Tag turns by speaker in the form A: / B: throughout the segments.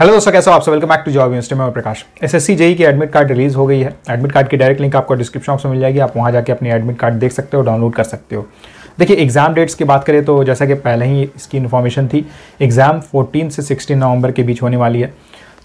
A: hello दोस्तों कैसे हो आप सब welcome back to job university में प्रकाश एसएससी जेई e की एडमिट कार्ड रिलीज हो गई है एडमिट कार्ड की डायरेक्ट लिंक आपको डिस्क्रिप्शन में मिल जाएगी आप वहाँ जाके अपनी एडमिट कार्ड देख सकते हो डाउनलोड कर सकते हो देखिए एग्जाम डेट्स की बात करें तो जैसा कि पहले ही इसकी इन्फॉर्मेशन थी एग्जाम फोर्टीन से सिक्सटीन नवंबर के बीच होने वाली है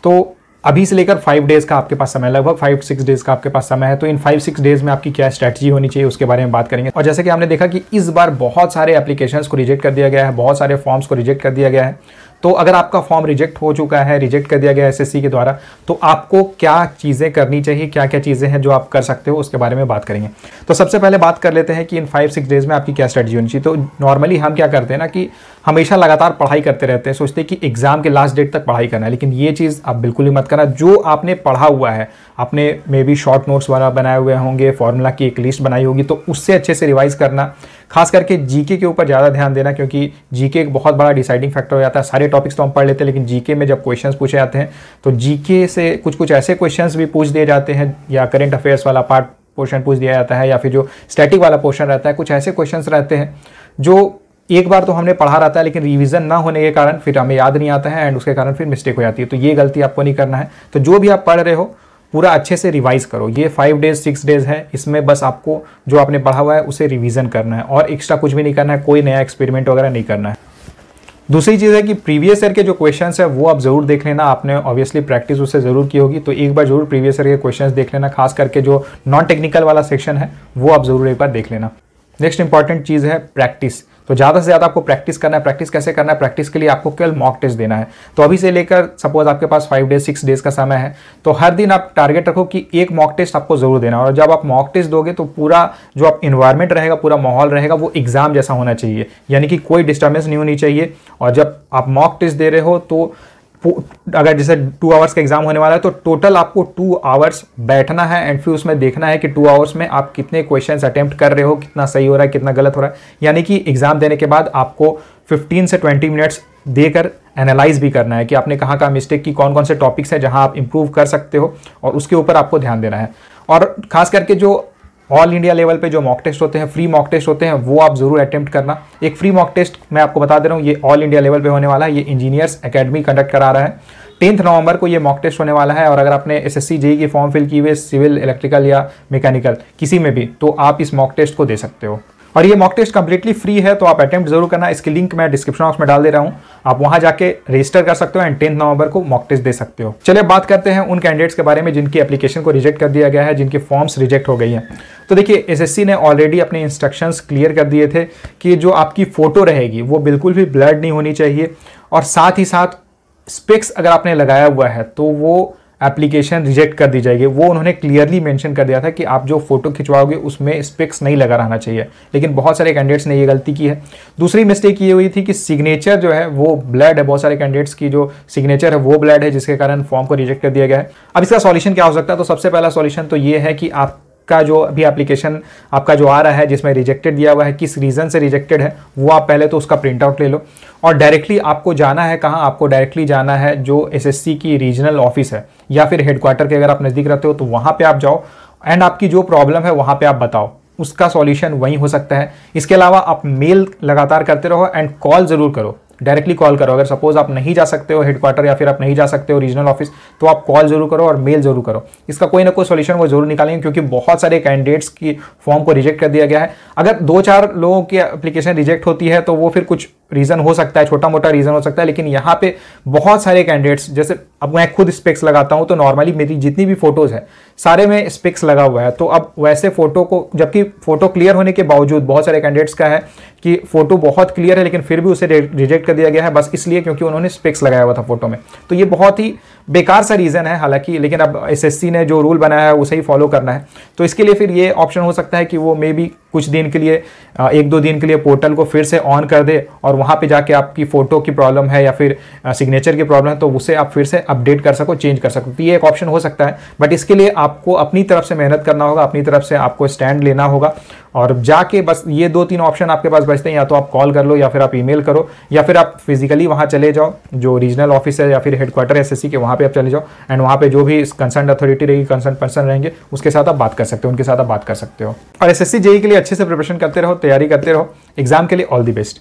A: तो अभी से लेकर फाइव डेज़ का आपके पास समय लगभग फाइव सिक्स डेज़ का आपके पास समय है तो इन फाइव सिक्स डेज़ में आपकी क्या स्ट्रैटेजी होनी चाहिए उसके बारे में बात करेंगे और जैसे कि हमने देखा कि इस बार बहुत सारे एप्लीकेशंस को रिजेक्ट कर दिया गया है बहुत सारे फॉर्म्स को रिजेक्ट कर दिया गया है तो अगर आपका फॉर्म रिजेक्ट हो चुका है रिजेक्ट कर दिया गया एसएससी के द्वारा तो आपको क्या चीज़ें करनी चाहिए क्या क्या चीज़ें हैं जो आप कर सकते हो उसके बारे में बात करेंगे तो सबसे पहले बात कर लेते हैं कि इन फाइव सिक्स डेज़ में आपकी क्या स्ट्रेटजी होनी चाहिए तो नॉर्मली हम क्या करते हैं ना कि हमेशा लगातार पढ़ाई करते रहते हैं सोचते हैं कि एग्ज़ाम के लास्ट डेट तक पढ़ाई करना है लेकिन ये चीज़ आप बिल्कुल ही मत करना जो आपने पढ़ा हुआ है आपने मे बी शॉर्ट नोट्स बनाए हुए होंगे फॉर्मूला की एक लिस्ट बनाई होगी तो उससे अच्छे से रिवाइज़ करना खास करके जीके के ऊपर ज़्यादा ध्यान देना क्योंकि जीके एक बहुत बड़ा डिसाइडिंग फैक्टर हो जाता है सारे टॉपिक्स तो हम पढ़ लेते हैं लेकिन जीके में जब क्वेश्चंस पूछे जाते हैं तो जीके से कुछ कुछ ऐसे क्वेश्चंस भी पूछ दिए जाते हैं या करेंट अफेयर्स वाला पार्ट पोर्शन पूछ दिया जाता है या फिर जो स्टैटिक वाला पोर्शन रहता है कुछ ऐसे क्वेश्चन रहते हैं जो एक बार तो हमने पढ़ा रहता है लेकिन रिवीजन ना होने के कारण फिर हमें याद नहीं आता है एंड उसके कारण फिर मिस्टेक हो जाती है तो ये गलती आपको नहीं करना है तो जो भी आप पढ़ रहे हो पूरा अच्छे से रिवाइज करो ये फाइव डेज सिक्स डेज है इसमें बस आपको जो आपने पढ़ा हुआ है उसे रिविजन करना है और एक्स्ट्रा कुछ भी नहीं करना है कोई नया एक्सपेरिमेंट वगैरह नहीं करना है दूसरी चीज़ है कि प्रीवियस ईयर के जो क्वेश्चंस है वो आप जरूर देख लेना आपने ऑब्वियसली प्रैक्टिस उससे जरूर की होगी तो एक बार जरूर प्रीवियस ईयर के क्वेश्चंस देख लेना खास करके जो नॉन टेक्निकल वाला सेक्शन है वो आप जरूर एक बार देख लेना नेक्स्ट इंपॉर्टेंट चीज़ है प्रैक्टिस तो ज़्यादा से ज़्यादा आपको प्रैक्टिस करना है प्रैक्टिस कैसे करना है प्रैक्टिस के लिए आपको केवल मॉक टेस्ट देना है तो अभी से लेकर सपोज आपके पास फाइव डेज सिक्स डेज का समय है तो हर दिन आप टारगेट रखो कि एक मॉक टेस्ट आपको जरूर देना है और जब आप मॉक टेस्ट दोगे तो पूरा जो आप इन्वायरमेंट रहेगा पूरा माहौल रहेगा वो एग्जाम जैसा होना चाहिए यानी कि कोई डिस्टर्बेंस नहीं होनी चाहिए और जब आप मॉक टेस्ट दे रहे हो तो अगर जैसे टू आवर्स का एग्जाम होने वाला है तो टोटल आपको टू आवर्स बैठना है एंड फिर उसमें देखना है कि टू आवर्स में आप कितने क्वेश्चन अटैम्प्ट कर रहे हो कितना सही हो रहा है कितना गलत हो रहा है यानी कि एग्जाम देने के बाद आपको 15 से 20 मिनट्स देकर एनालाइज भी करना है कि आपने कहाँ कहाँ मिस्टेक की कौन कौन से टॉपिक्स हैं जहाँ आप इम्प्रूव कर सकते हो और उसके ऊपर आपको ध्यान देना है और खास करके जो ऑल इंडिया लेवल पे जो मॉक टेस्ट होते हैं फ्री मॉक टेस्ट होते हैं वो आप ज़रूर अटैम्प्ट करना एक फ्री मॉक टेस्ट मैं आपको बता दे रहा हूँ ये ऑल इंडिया लेवल पे होने वाला है ये इंजीनियर्स एकेडमी कंडक्ट करा रहा है टेंथ नवंबर को ये मॉक टेस्ट होने वाला है और अगर आपने एस एस e की फॉर्म फिल की हुई सिविल इलेक्ट्रिकल या मैकेनिकल किसी में भी तो आप इस मॉक टेस्ट को दे सकते हो और ये मॉक टेस्ट कंप्लीटली फ्री है तो आप अटेम्प्ट जरूर करना इसकी लिंक मैं डिस्क्रिप्शन बॉक्स में डाल दे रहा हूँ आप वहां जाके रजिस्टर कर सकते हो एंड टेंथ नवंबर को मॉक टेस्ट दे सकते हो चलिए बात करते हैं उन कैंडिडेट्स के बारे में जिनकी एप्लीकेशन को रिजेक्ट कर दिया गया है जिनकी फॉर्म्स रिजेक्ट हो गई हैं तो देखिए एस ने ऑलरेडी अपने इंस्ट्रक्शंस क्लियर कर दिए थे कि जो आपकी फ़ोटो रहेगी वो बिल्कुल भी ब्लर्ड नहीं होनी चाहिए और साथ ही साथ स्पेक्स अगर आपने लगाया हुआ है तो वो एप्लीकेशन रिजेक्ट कर दी जाएगी वो उन्होंने क्लियरली मेंशन कर दिया था कि आप जो फोटो खिंचवाओगे उसमें स्पेक्स नहीं लगा रहना चाहिए लेकिन बहुत सारे कैंडिडेट्स ने ये गलती की है दूसरी मिस्टेक ये हुई थी कि सिग्नेचर जो है वो ब्लड है बहुत सारे कैंडिडेट्स की जो सिग्नेचर है वो ब्लड है जिसके कारण फॉर्म को रिजेक्ट कर दिया गया है अब इसका सॉल्यूशन क्या हो सकता है तो सबसे पहला सॉल्यूशन तो ये है कि आप का जो अभी एप्लीकेशन आपका जो आ रहा है जिसमें रिजेक्टेड दिया हुआ है किस रीज़न से रिजेक्टेड है वो आप पहले तो उसका प्रिंट आउट ले लो और डायरेक्टली आपको जाना है कहाँ आपको डायरेक्टली जाना है जो एसएससी की रीजनल ऑफिस है या फिर हेडक्वार्टर के अगर आप नज़दीक रहते हो तो वहाँ पर आप जाओ एंड आपकी जो प्रॉब्लम है वहाँ पर आप बताओ उसका सॉल्यूशन वहीं हो सकता है इसके अलावा आप मेल लगातार करते रहो एंड कॉल ज़रूर करो डायरेक्टली कॉल करो अगर सपोज आप नहीं जा सकते हो हेडक्वार्टर या फिर आप नहीं जा सकते हो रीजनल ऑफिस तो आप कॉल जरूर करो और मेल जरूर करो इसका कोई ना कोई सोल्यूशन वो जरूर निकालेंगे क्योंकि बहुत सारे कैंडिडेट्स की फॉर्म को रिजेक्ट कर दिया गया है अगर दो चार लोगों की एप्लीकेशन रिजेक्ट होती है तो वो फिर कुछ रीज़न हो सकता है छोटा मोटा रीज़न हो सकता है लेकिन यहाँ पे बहुत सारे कैंडिडेट्स जैसे अब मैं खुद स्पेक्स लगाता हूँ तो नॉर्मली मेरी जितनी भी फोटोज़ हैं सारे में स्पेक्स लगा हुआ है तो अब वैसे फ़ोटो को जबकि फ़ोटो क्लियर होने के बावजूद बहुत सारे कैंडिडेट्स का है कि फ़ोटो बहुत क्लियर है लेकिन फिर भी उसे रिजेक्ट कर दिया गया है बस इसलिए क्योंकि उन्होंने स्पेक्स लगाया हुआ था फोटो में तो ये बहुत ही बेकार सा रीज़न है हालांकि लेकिन अब एस ने जो रूल बनाया है उसे ही फॉलो करना है तो इसके लिए फिर ये ऑप्शन हो सकता है कि वो मे बी कुछ दिन के लिए एक दो दिन के लिए पोर्टल को फिर से ऑन कर दे और वहाँ पर जाके आपकी फ़ोटो की प्रॉब्लम है या फिर सिग्नेचर की प्रॉब्लम है तो उसे आप फिर से अपडेट कर सको चेंज कर सको तो ये एक ऑप्शन हो सकता है बट इसके लिए आपको अपनी तरफ से मेहनत करना होगा अपनी तरफ से आपको स्टैंड लेना होगा और जाके बस ये दो तीन ऑप्शन आपके पास बचते हैं या तो आप कॉल कर लो या फिर आप ईमेल करो या फिर आप फिजिकली वहाँ चले जाओ जो रीजनल ऑफिस है या फिर हेडक्वार्टर एस के वहाँ पर आप चले जाओ एंड वहाँ पर जो भी कंसर्न अथॉरिटी रहेगी कंसर्न पर्सन रहेंगे उसके साथ आप बात कर सकते हो उनके साथ आप बात कर सकते हो और एस एस e के लिए अच्छे से प्रिपरेशन करते रहो तैयारी करते रहो एग्जाम के लिए ऑल दी बेस्ट